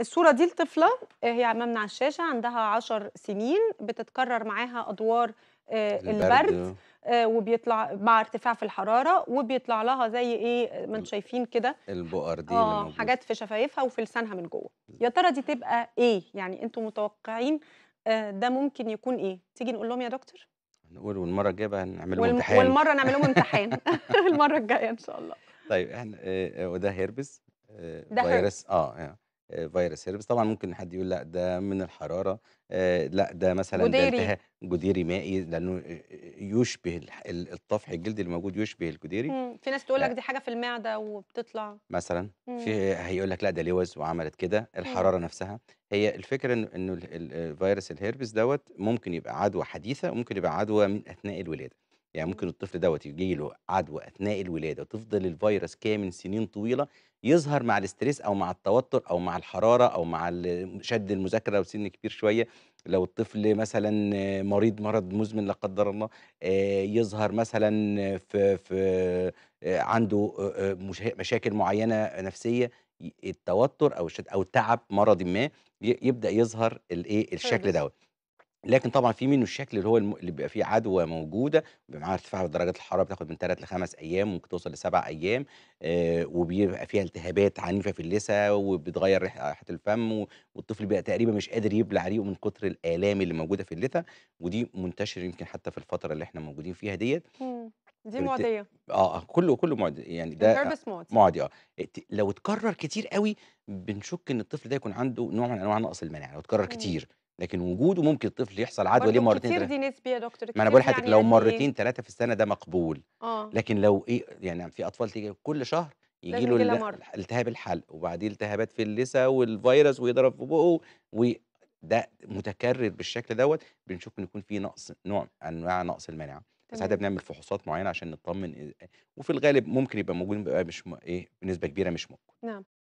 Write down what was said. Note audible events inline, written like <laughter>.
الصورة دي لطفلة آه، هي أمامنا على الشاشة عندها 10 سنين بتتكرر معاها أدوار آه، البرد آه، وبيطلع مع ارتفاع في الحراره وبيطلع لها زي ايه ما انتم شايفين كده البؤر دي اه حاجات في شفايفها وفي لسانها من جوه يا ترى دي تبقى ايه يعني انتم متوقعين ده ممكن يكون ايه تيجي نقول لهم يا دكتور نقول والمره الجايه بقى نعمل لهم امتحان والمره نعمل لهم <laughs> امتحان <laughs> المره الجايه ان شاء الله طيب احنا وده هيربس ده فيروس اه يعني. آه، فيروس هيربس طبعًا ممكن حد يقول لأ ده من الحرارة، آه، لأ ده مثلًا جديري. ده جديري مائي لأنه يشبه الطفح الجلدي اللي موجود يشبه الجديري. في ناس تقول آه. لك دي حاجة في المعدة وبتطلع. مثلًا، في هيقول لك لأ ده لوز وعملت كده، الحراره الحرارة نفسها، هي الفكرة إنه الفيروس الهيربس دوت فيروس ممكن يبقى عدوى حديثة وممكن يبقى عدوى من أثناء الولادة. يعني ممكن الطفل دوت يجي له عدوى اثناء الولاده وتفضل الفيروس كامن سنين طويله يظهر مع الاستريس او مع التوتر او مع الحراره او مع شد المذاكره لو سن كبير شويه لو الطفل مثلا مريض مرض مزمن لا قدر الله يظهر مثلا في في عنده مشاكل معينه نفسيه التوتر او الشد او تعب مرض ما يبدا يظهر الايه الشكل دوت لكن طبعًا في منه الشكل اللي هو الم اللي بيبقى فيه عدوى موجودة، بيبقى معاها ارتفاع في درجات الحرارة بتاخد من ثلاث لخمس أيام، ممكن توصل لسبع أيام، آه وبيبقى فيها التهابات عنيفة في اللثة، وبتغيّر ريحة الفم، والطفل بيبقى تقريبًا مش قادر يبلع ريقه من كتر الآلام اللي موجودة في اللثة، ودي منتشرة يمكن حتى في الفترة اللي إحنا موجودين فيها ديت إمم، دي معدية. آه، آه كله كله معدي يعني ده الherpes معدي. آه، لو اتكرر كتير قوي بنشُك إن الطفل ده يكون عنده نوع من أنواع نقص المناعة، لو اتكرر كتير. لكن وجوده ممكن الطفل يحصل عدوى ليه مرتين كتير دي نسبي يا دكتور ما انا بقول لحضرتك يعني لو مرتين ثلاثه في السنه ده مقبول آه. لكن لو ايه يعني في اطفال تيجي كل شهر يجي له التهاب الحلق وبعديه التهابات في اللثه والفيروس ويضرب في بقه وده متكرر بالشكل دوت بنشوف ان يكون في نقص نوع انواع نقص المناعه ساعتها بنعمل فحوصات معينه عشان نطمن آه، وفي الغالب ممكن يبقى موجود بقى مش م... ايه بنسبه كبيره مش موجود نعم